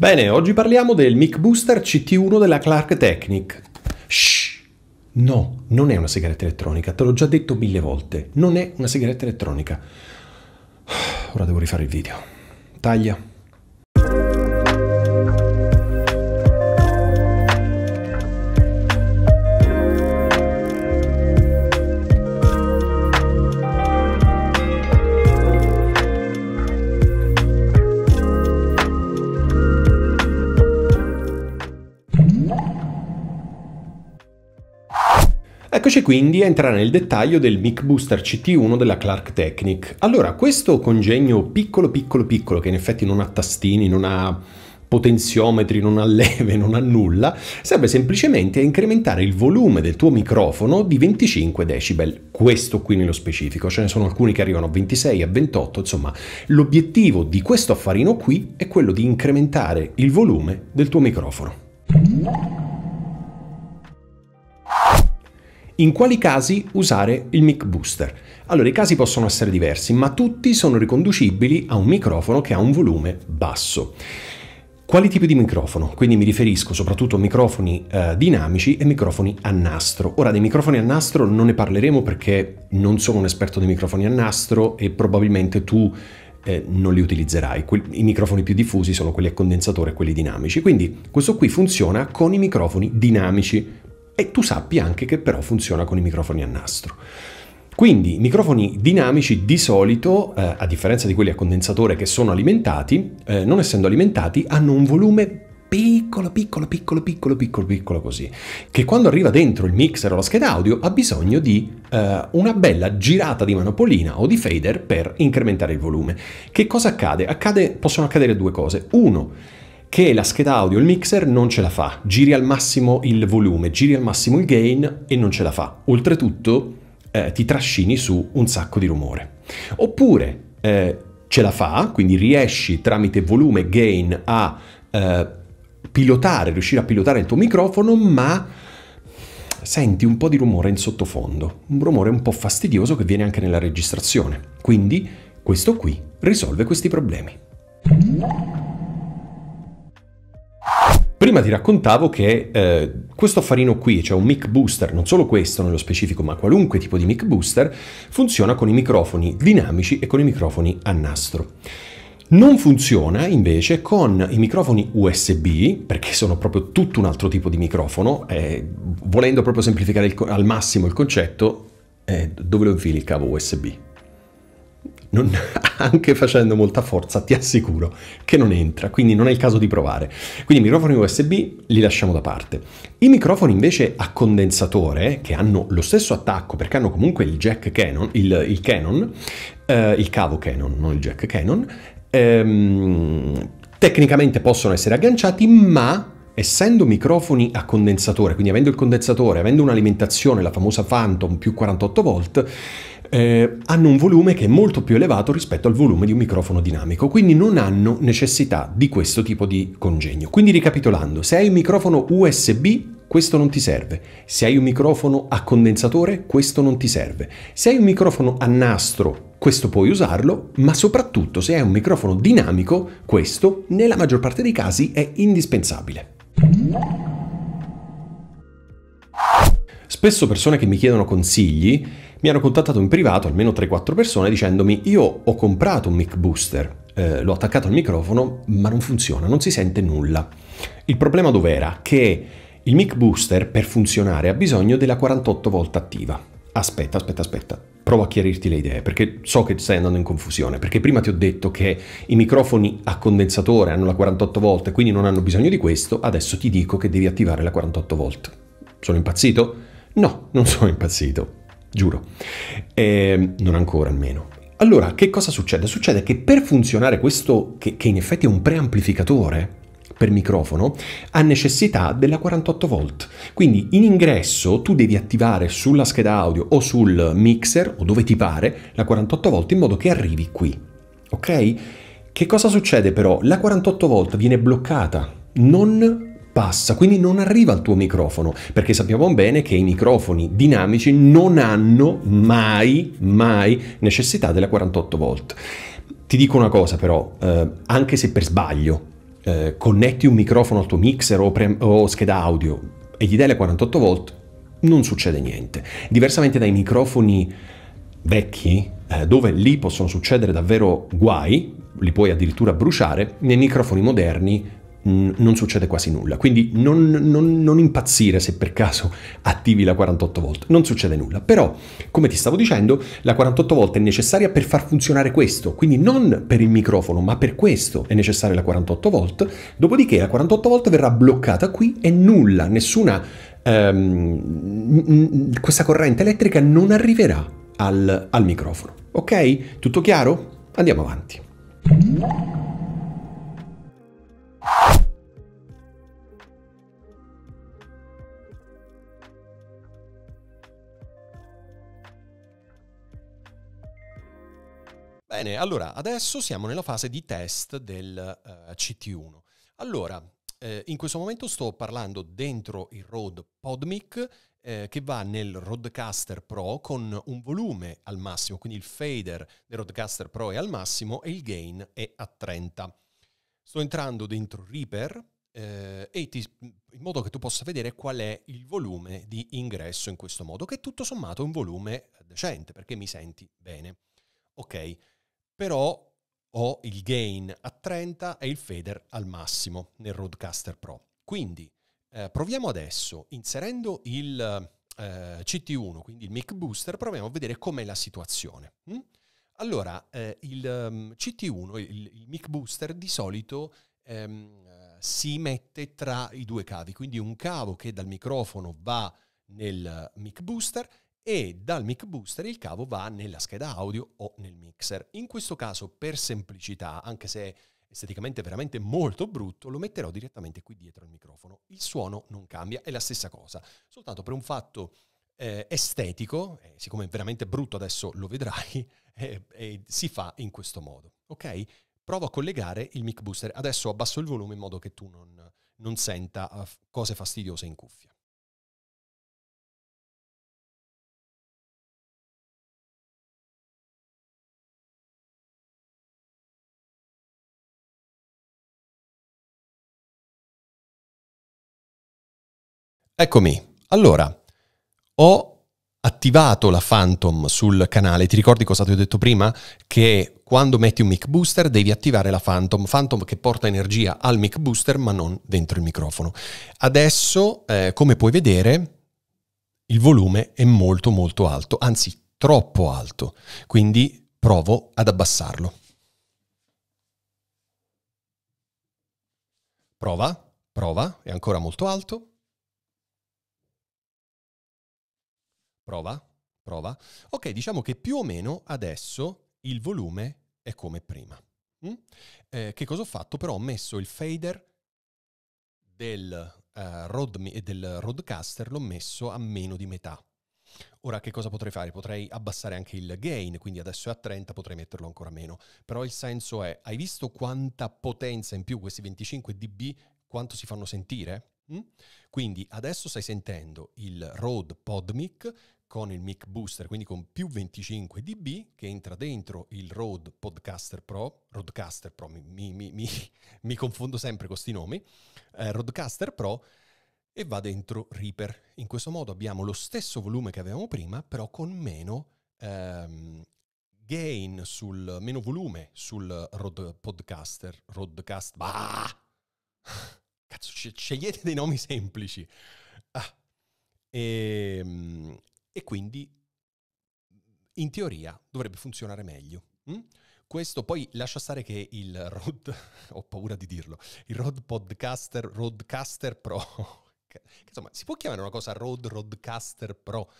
Bene, oggi parliamo del Mic Booster CT1 della Clark Technic. Shh! No, non è una sigaretta elettronica, te l'ho già detto mille volte. Non è una sigaretta elettronica. Ora devo rifare il video. Taglia. Eccoci quindi a entrare nel dettaglio del Mic Booster CT1 della Clark Technic. Allora, questo congegno piccolo piccolo piccolo, che in effetti non ha tastini, non ha potenziometri, non ha leve, non ha nulla, serve semplicemente a incrementare il volume del tuo microfono di 25 decibel. Questo qui nello specifico, ce ne sono alcuni che arrivano a 26, a 28, insomma, l'obiettivo di questo affarino qui è quello di incrementare il volume del tuo microfono. In quali casi usare il mic booster? Allora, i casi possono essere diversi, ma tutti sono riconducibili a un microfono che ha un volume basso. Quali tipi di microfono? Quindi mi riferisco soprattutto a microfoni eh, dinamici e microfoni a nastro. Ora, dei microfoni a nastro non ne parleremo perché non sono un esperto dei microfoni a nastro e probabilmente tu eh, non li utilizzerai. Que- I microfoni più diffusi sono quelli a condensatore e quelli dinamici. Quindi questo qui funziona con i microfoni dinamici, e tu sappi anche che però funziona con i microfoni a nastro. Quindi i microfoni dinamici di solito, eh, a differenza di quelli a condensatore che sono alimentati, eh, non essendo alimentati, hanno un volume piccolo, piccolo, piccolo, piccolo, piccolo, piccolo così, che quando arriva dentro il mixer o la scheda audio ha bisogno di eh, una bella girata di manopolina o di fader per incrementare il volume. Che cosa accade? accade possono accadere due cose. Uno, che la scheda audio, il mixer non ce la fa, giri al massimo il volume, giri al massimo il gain e non ce la fa. Oltretutto eh, ti trascini su un sacco di rumore. Oppure eh, ce la fa, quindi riesci tramite volume gain a eh, pilotare, riuscire a pilotare il tuo microfono, ma senti un po' di rumore in sottofondo, un rumore un po' fastidioso che viene anche nella registrazione. Quindi questo qui risolve questi problemi. Prima ti raccontavo che eh, questo affarino qui, cioè un mic booster, non solo questo nello specifico, ma qualunque tipo di mic booster, funziona con i microfoni dinamici e con i microfoni a nastro. Non funziona invece con i microfoni USB, perché sono proprio tutto un altro tipo di microfono, eh, volendo proprio semplificare il, al massimo il concetto, eh, dove lo infili il cavo USB? non, anche facendo molta forza, ti assicuro che non entra, quindi non è il caso di provare. Quindi i microfoni USB li lasciamo da parte. I microfoni invece a condensatore, che hanno lo stesso attacco perché hanno comunque il jack Canon, il, il Canon, eh, il cavo Canon, non il jack Canon, ehm, tecnicamente possono essere agganciati, ma essendo microfoni a condensatore, quindi avendo il condensatore, avendo un'alimentazione, la famosa Phantom più 48 volt, eh, hanno un volume che è molto più elevato rispetto al volume di un microfono dinamico, quindi non hanno necessità di questo tipo di congegno. Quindi ricapitolando, se hai un microfono USB questo non ti serve. Se hai un microfono a condensatore, questo non ti serve. Se hai un microfono a nastro, questo puoi usarlo, ma soprattutto se hai un microfono dinamico, questo nella maggior parte dei casi è indispensabile. Spesso persone che mi chiedono consigli mi hanno contattato in privato almeno 3-4 persone dicendomi io ho comprato un mic booster, eh, l'ho attaccato al microfono ma non funziona, non si sente nulla. Il problema dov'era? Che il mic booster per funzionare ha bisogno della 48 volt attiva. Aspetta, aspetta, aspetta. Provo a chiarirti le idee perché so che stai andando in confusione. Perché prima ti ho detto che i microfoni a condensatore hanno la 48 volt e quindi non hanno bisogno di questo. Adesso ti dico che devi attivare la 48 volt. Sono impazzito? No, non sono impazzito giuro. Eh, non ancora almeno. Allora, che cosa succede? Succede che per funzionare questo, che, che in effetti è un preamplificatore per microfono, ha necessità della 48 volt. Quindi in ingresso tu devi attivare sulla scheda audio o sul mixer o dove ti pare la 48 volt in modo che arrivi qui. Ok? Che cosa succede però? La 48 volt viene bloccata, non passa, quindi non arriva al tuo microfono, perché sappiamo bene che i microfoni dinamici non hanno mai, mai necessità della 48 volt. Ti dico una cosa però, eh, anche se per sbaglio eh, connetti un microfono al tuo mixer o, pre- o scheda audio e gli dai la 48 volt, non succede niente. Diversamente dai microfoni vecchi, eh, dove lì possono succedere davvero guai, li puoi addirittura bruciare, nei microfoni moderni non succede quasi nulla. Quindi non, non, non, impazzire se per caso attivi la 48 volt, non succede nulla. Però, come ti stavo dicendo, la 48 volt è necessaria per far funzionare questo, quindi non per il microfono, ma per questo è necessaria la 48 volt. Dopodiché la 48 volt verrà bloccata qui e nulla, nessuna ehm, questa corrente elettrica non arriverà al, al microfono. Ok? Tutto chiaro? Andiamo avanti. Bene, allora adesso siamo nella fase di test del uh, eh, CT1. Allora, eh, in questo momento sto parlando dentro il Rode Podmic eh, che va nel Rodecaster Pro con un volume al massimo, quindi il fader del Rodecaster Pro è al massimo e il gain è a 30 sto entrando dentro Reaper eh, e ti, in modo che tu possa vedere qual è il volume di ingresso in questo modo, che tutto sommato è un volume decente perché mi senti bene. Ok, però ho il gain a 30 e il fader al massimo nel Roadcaster Pro. Quindi eh, proviamo adesso, inserendo il eh, CT1, quindi il mic booster, proviamo a vedere com'è la situazione. Mm? Allora, eh, il um, ehm, CT1, il, il mic booster, di solito ehm, si mette tra i due cavi, quindi un cavo che dal microfono va nel mic booster e dal mic booster il cavo va nella scheda audio o nel mixer. In questo caso, per semplicità, anche se esteticamente veramente molto brutto, lo metterò direttamente qui dietro al microfono. Il suono non cambia, è la stessa cosa, soltanto per un fatto eh, estetico, eh, siccome è veramente brutto adesso lo vedrai, eh, si fa in questo modo. Ok? Provo a collegare il mic booster. Adesso abbasso il volume in modo che tu non, non senta ah, cose fastidiose in cuffia. Eccomi. Allora, ho attivato la Phantom sul canale. Ti ricordi cosa ti ho detto prima? Che quando metti un mic booster devi attivare la Phantom, Phantom che porta energia al mic booster ma non dentro il microfono. Adesso, eh, come puoi vedere, il volume è molto molto alto, anzi troppo alto, quindi provo ad abbassarlo. Prova, prova, è ancora molto alto. Prova, prova. Ok, diciamo che più o meno adesso il volume è come prima. Mm? Eh, che cosa ho fatto? Però ho messo il fader del, eh, road, eh, del roadcaster, l'ho messo a meno di metà. Ora che cosa potrei fare? Potrei abbassare anche il gain, quindi adesso è a 30, potrei metterlo ancora meno. Però il senso è, hai visto quanta potenza in più questi 25 dB, quanto si fanno sentire? Mm? Quindi adesso stai sentendo il Rode PodMic con il mic booster, quindi con più 25 dB che entra dentro il Rode Podcaster Pro, Rodecaster Pro, mi, mi, mi, mi confondo sempre con questi nomi, eh, Rodecaster Pro e va dentro Reaper. In questo modo abbiamo lo stesso volume che avevamo prima, però con meno ehm, gain, sul, meno volume sul Rode Podcaster, Rodecast, bah! Cazzo, scegliete dei nomi semplici. Ah. E, ehm, e, quindi, in teoria, dovrebbe funzionare meglio. Mm? Questo poi lascia stare che il Rod, ho paura di dirlo, il Rod Podcaster, Rodcaster Pro, insomma si può chiamare una cosa Rod Rodcaster Pro,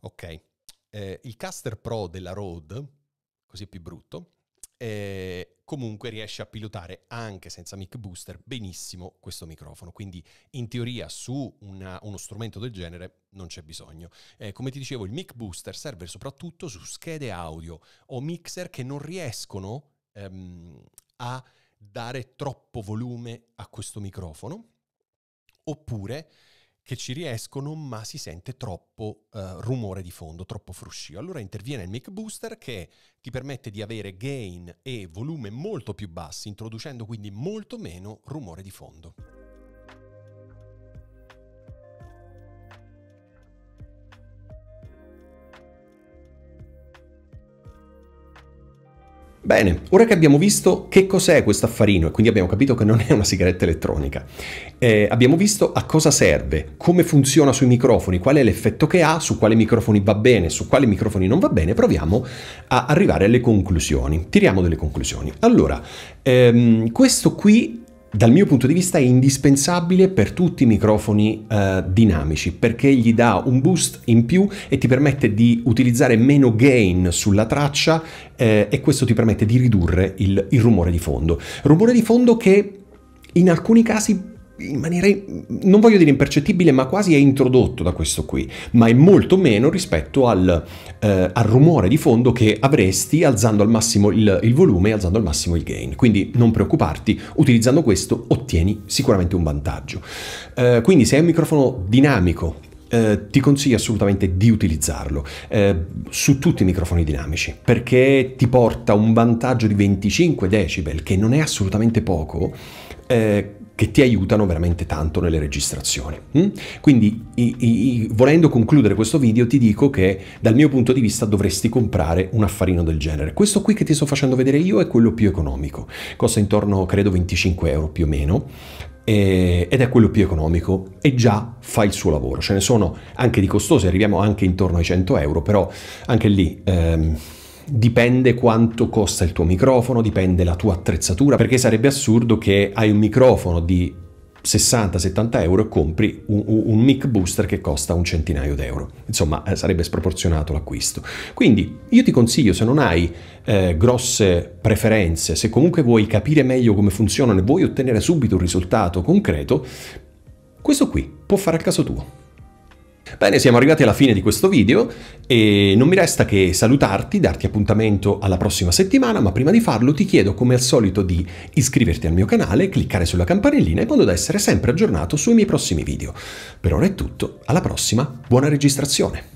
ok, eh, il caster Pro della Rod, così è più brutto, eh, comunque riesce a pilotare anche senza mic booster benissimo questo microfono. Quindi in teoria su una, uno strumento del genere non c'è bisogno. Eh, come ti dicevo, il mic booster serve soprattutto su schede audio o mixer che non riescono ehm, a dare troppo volume a questo microfono oppure che ci riescono, ma si sente troppo uh, rumore di fondo, troppo fruscio. Allora interviene il mic booster che ti permette di avere gain e volume molto più bassi, introducendo quindi molto meno rumore di fondo. Bene, ora che abbiamo visto che cos'è questo affarino e quindi abbiamo capito che non è una sigaretta elettronica, eh, abbiamo visto a cosa serve, come funziona sui microfoni, qual è l'effetto che ha, su quali microfoni va bene, su quali microfoni non va bene, proviamo a arrivare alle conclusioni. Tiriamo delle conclusioni. Allora, ehm, questo qui dal mio punto di vista è indispensabile per tutti i microfoni eh, dinamici perché gli dà un boost in più e ti permette di utilizzare meno gain sulla traccia eh, e questo ti permette di ridurre il, il rumore di fondo. Rumore di fondo che in alcuni casi in maniera, non voglio dire impercettibile, ma quasi è introdotto da questo qui, ma è molto meno rispetto al, eh, al rumore di fondo che avresti alzando al massimo il, il, volume e alzando al massimo il gain. Quindi non preoccuparti, utilizzando questo ottieni sicuramente un vantaggio. Eh, quindi se hai un microfono dinamico, eh, ti consiglio assolutamente di utilizzarlo eh, su tutti i microfoni dinamici perché ti porta un vantaggio di 25 decibel che non è assolutamente poco eh, che ti aiutano veramente tanto nelle registrazioni. Mm? Quindi, i, i, volendo concludere questo video, ti dico che dal mio punto di vista dovresti comprare un affarino del genere. Questo qui che ti sto facendo vedere io è quello più economico, costa intorno, credo, 25 euro più o meno, ed è quello più economico e già fa il suo lavoro. Ce ne sono anche di costosi, arriviamo anche intorno ai 100 euro, però anche lì... Ehm, Dipende quanto costa il tuo microfono, dipende la tua attrezzatura, perché sarebbe assurdo che hai un microfono di 60-70 euro e compri un, un, mic booster che costa un centinaio d'euro. Insomma, eh, sarebbe sproporzionato l'acquisto. Quindi io ti consiglio, se non hai eh, grosse preferenze, se comunque vuoi capire meglio come funzionano e vuoi ottenere subito un risultato concreto, questo qui può fare al caso tuo. Bene, siamo arrivati alla fine di questo video e non mi resta che salutarti, darti appuntamento alla prossima settimana, ma prima di farlo ti chiedo come al solito di iscriverti al mio canale, cliccare sulla campanellina in modo da essere sempre aggiornato sui miei prossimi video. Per ora è tutto, alla prossima, buona registrazione!